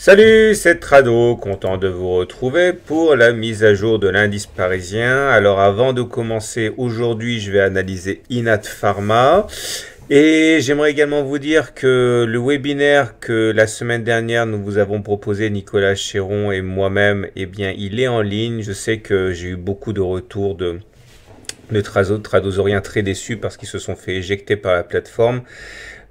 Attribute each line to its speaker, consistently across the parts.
Speaker 1: Salut, c'est Trado, content de vous retrouver pour la mise à jour de l'indice parisien. Alors avant de commencer aujourd'hui, je vais analyser Inat Pharma. Et j'aimerais également vous dire que le webinaire que la semaine dernière nous vous avons proposé, Nicolas Chéron et moi-même, eh bien il est en ligne. Je sais que j'ai eu beaucoup de retours de, de tradosoriens très déçus parce qu'ils se sont fait éjecter par la plateforme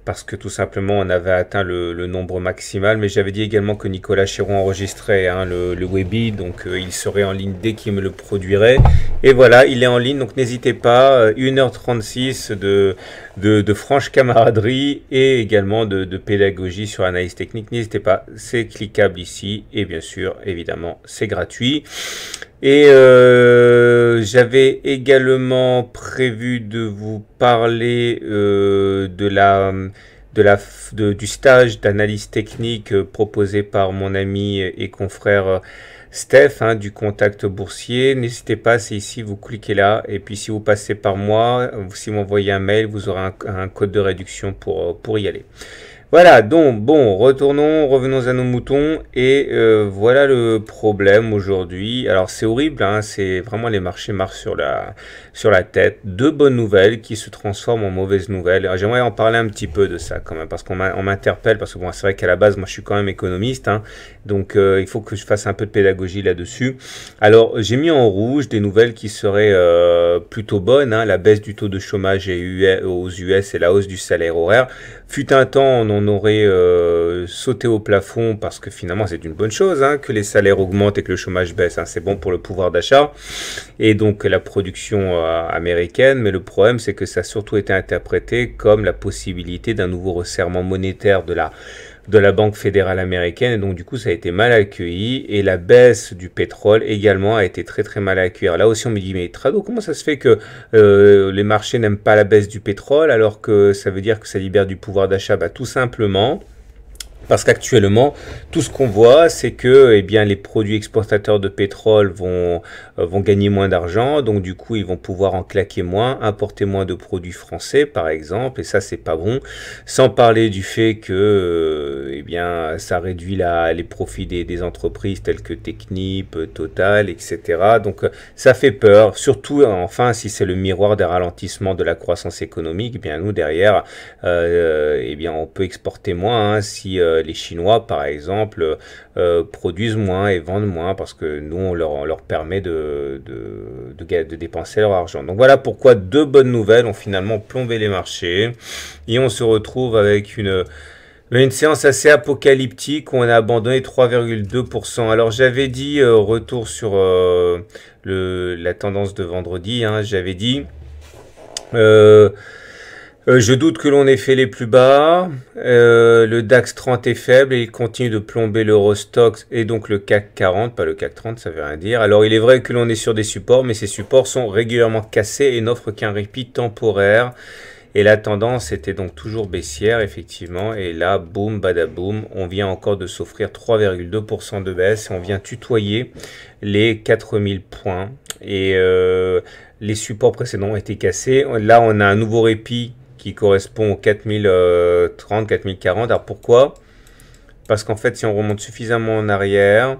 Speaker 1: parce que tout simplement on avait atteint le, nombre maximal. Mais j'avais dit également que Nicolas Chéron enregistrait hein, le, le Webi, donc euh, il serait en ligne dès qu'il me le produirait. Et voilà, il est en ligne, donc n'hésitez pas. 1h36 euh, de, de, franche camaraderie et également de, de pédagogie sur analyse technique. N'hésitez pas, c'est cliquable ici et bien sûr, évidemment, c'est gratuit. Et euh, j'avais également prévu de vous parler euh, de la, de la, du stage d'analyse technique euh, proposé par mon ami et confrère Steph hein, du contact boursier. N'hésitez pas, c'est ici, vous cliquez là. Et puis si vous passez par moi, si vous m'envoyez un mail, vous aurez un, un code de réduction pour, pour y aller. Voilà, donc bon, retournons, revenons à nos moutons, et euh, voilà le problème aujourd'hui. Alors c'est horrible, hein, c'est vraiment les marchés marchent sur la, sur la tête. Deux bonnes nouvelles qui se transforment en mauvaises nouvelles. J'aimerais en parler un petit peu de ça quand même, parce qu'on m'interpelle, parce que bon, c'est vrai qu'à la base, moi je suis quand même économiste, hein. donc euh, il faut que je fasse un peu de pédagogie là-dessus. Alors j'ai mis en rouge des nouvelles qui seraient euh, plutôt bonnes, hein. la baisse du taux de chômage aux US et la hausse du salaire horaire. Fut un temps, on on aurait euh, sauté au plafond parce que finalement c'est une bonne chose, hein, que les salaires augmentent et que le chômage baisse, hein. c'est bon pour le pouvoir d'achat et donc la production euh, américaine, mais le problème c'est que ça a surtout été interprété comme la possibilité d'un nouveau resserrement monétaire de la de la Banque fédérale américaine. Et donc du coup, ça a été mal accueilli. Et la baisse du pétrole également a été très très mal accueillie. Alors là aussi, on me dit, mais Trado, comment ça se fait que euh, les marchés n'aiment pas la baisse du pétrole alors que ça veut dire que ça libère du pouvoir d'achat bah, Tout simplement. Parce qu'actuellement, tout ce qu'on voit, c'est que eh bien, les produits exportateurs de pétrole vont, euh, vont gagner moins d'argent, donc du coup, ils vont pouvoir en claquer moins, importer moins de produits français, par exemple, et ça, c'est pas bon. Sans parler du fait que euh, eh bien, ça réduit la, les profits des, des entreprises telles que Technip, euh, Total, etc. Donc, ça fait peur, surtout, enfin, si c'est le miroir des ralentissements de la croissance économique, eh bien, nous, derrière, eh bien, on peut exporter moins hein, si... Euh, les Chinois, par exemple, euh, produisent moins et vendent moins parce que nous, on leur, permet de, dépenser leur argent. Donc voilà pourquoi deux bonnes nouvelles ont finalement plombé les marchés. Et on se retrouve avec une... Une séance assez apocalyptique où on a abandonné 3,2%. Alors j'avais dit, euh, retour sur la tendance de vendredi, hein, j'avais dit... Euh, je doute que l'on ait fait les plus bas. Euh, le DAX 30 est faible et il continue de plomber l'Eurostox et donc le CAC 40, pas le CAC 30, ça veut rien dire. Alors il est vrai que l'on est sur des supports, mais ces supports sont régulièrement cassés et n'offrent qu'un répit temporaire. Et la tendance était donc toujours baissière, effectivement. Et là, boum, badaboum, on vient encore de s'offrir 3,2% de baisse. On vient tutoyer les 4000 points. Et euh, les supports précédents ont été cassés. Là, on a un nouveau répit qui correspond aux 4030, 4040. Euh, Alors pourquoi Parce qu'en fait, si on remonte suffisamment en arrière,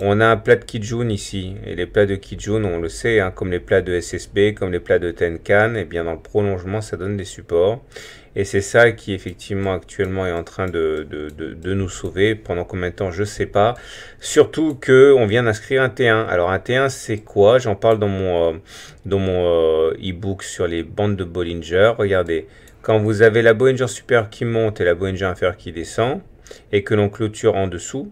Speaker 1: on a un plat de Kijun ici, et les plats de Kijun, on le sait, hein, comme les plats de SSB, comme les plats de Tenkan, et eh bien dans le prolongement, ça donne des supports. Et c'est ça qui effectivement actuellement est en train de, nous sauver. Pendant combien de temps, je sais pas. Surtout qu'on vient d'inscrire un T1. Alors un T1, c'est quoi J'en parle dans mon euh, dans mon euh, e-book sur les bandes de Bollinger. Regardez, quand vous avez la Bollinger supérieure qui monte et la Bollinger inférieure qui descend, et que l'on clôture en dessous,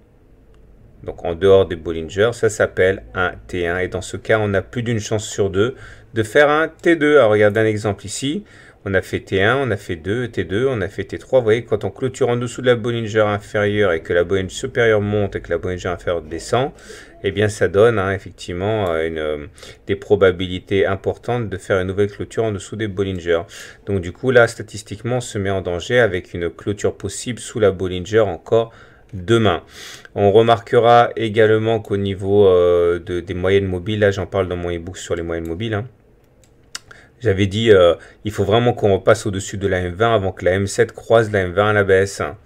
Speaker 1: donc en dehors des Bollinger, ça s'appelle un T1. Et dans ce cas, on a plus d'une chance sur deux de faire un T2. Alors regardez un exemple ici. On a fait T1, on a fait 2, T2, on a fait T3. Vous voyez, quand on clôture en dessous de la Bollinger inférieure et que la Bollinger supérieure monte et que la Bollinger inférieure descend, eh bien ça donne hein, effectivement euh, une, euh, des probabilités importantes de faire une nouvelle clôture en dessous des Bollinger. Donc du coup, là, statistiquement, on se met en danger avec une clôture possible sous la Bollinger encore demain. On remarquera également qu'au niveau euh, des moyennes mobiles, là j'en parle dans mon e-book sur les moyennes mobiles, hein. j'avais dit euh, il faut vraiment qu'on repasse au-dessus de la M20 avant que la M7 croise la M20 à la baisse. Hein.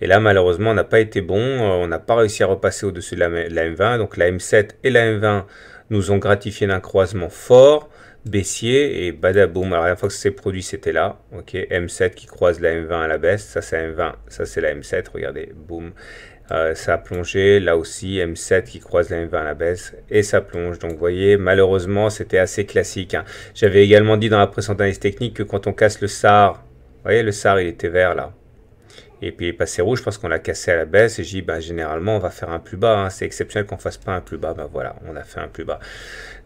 Speaker 1: Et là malheureusement on n'a pas été bon, euh, on n'a pas réussi à repasser au-dessus de la M20, donc la M7 et la M20 nous ont gratifié d'un croisement fort, baissier, et badaboum. Alors, la fois que c'est produit, c'était là. Ok, M7 qui croise la M20 à la baisse. Ça, c'est M20. Ça, c'est la M7. Regardez, boum. Euh, ça a plongé. Là aussi, M7 qui croise la M20 à la baisse et ça plonge. Donc, vous voyez, malheureusement, c'était assez classique. Hein. J'avais également dit dans la présentation analyse technique que quand on casse le SAR, vous voyez, le SAR, il était vert là. Et puis il bah, passé rouge parce qu'on l'a cassé à la baisse. Et j'ai dit, bah, généralement, on va faire un plus bas. Hein. C'est exceptionnel qu'on fasse pas un plus bas. Ben voilà, on a fait un plus bas.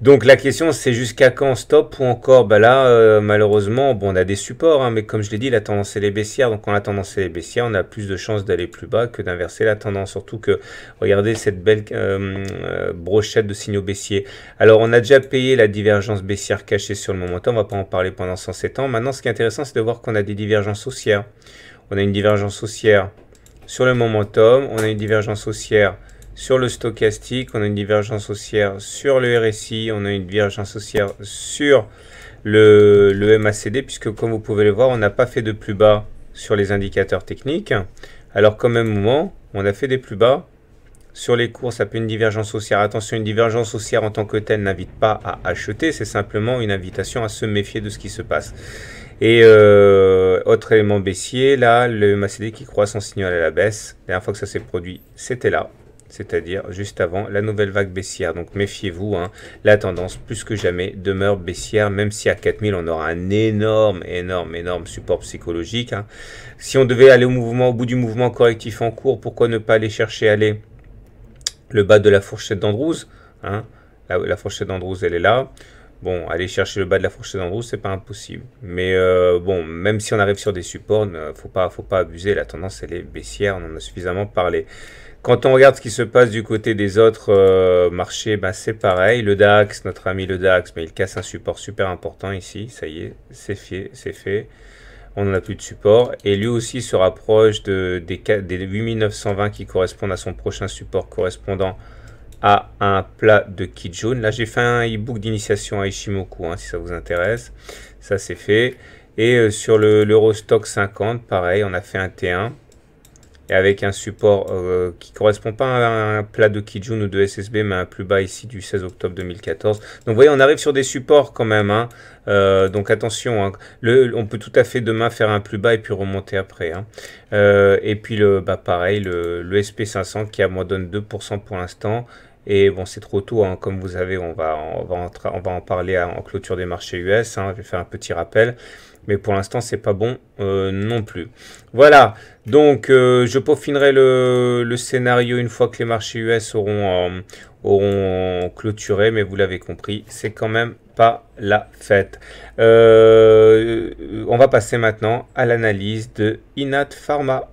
Speaker 1: Donc la question, c'est jusqu'à quand on stop ou encore bah là, euh, malheureusement, bon, on a des supports. Hein. mais comme je l'ai dit, la tendance est les baissières. Donc on la tendance est les baissières, on a plus de chances d'aller plus bas que d'inverser la tendance. Surtout que, regardez cette belle euh, euh, brochette de signaux baissiers. Alors on a déjà payé la divergence baissière cachée sur le moment. On va pas en parler pendant 107 ans. Maintenant, ce qui est intéressant, c'est de voir qu'on a des divergences haussières on a une divergence haussière sur le momentum, on a une divergence haussière sur le stochastique, on a une divergence haussière sur le RSI, on a une divergence haussière sur le, MACD, puisque comme vous pouvez le voir, on n'a pas fait de plus bas sur les indicateurs techniques, alors qu'au même moment, on a fait des plus bas sur les cours, ça peut une divergence haussière. Attention, une divergence haussière en tant que telle n'invite pas à acheter, c'est simplement une invitation à se méfier de ce qui se passe. Et euh, autre élément baissier, là, le MACD qui croit son signal à la baisse. La dernière fois que ça s'est produit, c'était là, c'est-à-dire juste avant la nouvelle vague baissière. Donc méfiez-vous, hein, la tendance plus que jamais demeure baissière, même si à 4000 on aura un énorme, énorme, énorme support psychologique. Hein. Si on devait aller au mouvement, au bout du mouvement correctif en cours, pourquoi ne pas aller chercher aller le bas de la fourchette d'Andrews hein. la, la, fourchette d'Andrews, elle est là. Bon, aller chercher le bas de la fourchette d'en ce c'est pas impossible. Mais euh, bon, même si on arrive sur des supports, faut pas, faut pas abuser. La tendance, elle est baissière. On en a suffisamment parlé. Quand on regarde ce qui se passe du côté des autres euh, marchés, bah, c'est pareil. Le DAX, notre ami le DAX, mais il casse un support super important ici. Ça y est, c'est fait. C'est fait. On n'en a plus de support. Et lui aussi se rapproche de, des, des 8920 qui correspondent à son prochain support correspondant à un plat de kijun. Là, j'ai fait un e-book d'initiation à Ishimoku, hein, si ça vous intéresse. Ça, c'est fait. Et euh, sur l'Eurostock 50, pareil, on a fait un T1. Et avec un support euh, qui correspond pas à un, plat de Kijun ou de SSB, mais un plus bas ici du 16 octobre 2014. Donc vous voyez, on arrive sur des supports quand même. Hein. Euh, donc attention, hein. le, on peut tout à fait demain faire un plus bas et puis remonter après. et puis le, bah, pareil, le, SP500 qui à moi, donne 2% pour l'instant. Et bon, c'est trop tôt, hein. comme vous avez, on va, on va, en, parler en clôture des marchés US. Hein. je vais faire un petit rappel. Mais pour l'instant, c'est pas bon euh, non plus. Voilà. Donc, euh, je peaufinerai le, scénario une fois que les marchés US euh, auront, clôturé. Mais vous l'avez compris, c'est quand même pas la fête. on va passer maintenant à l'analyse de Inat Pharma.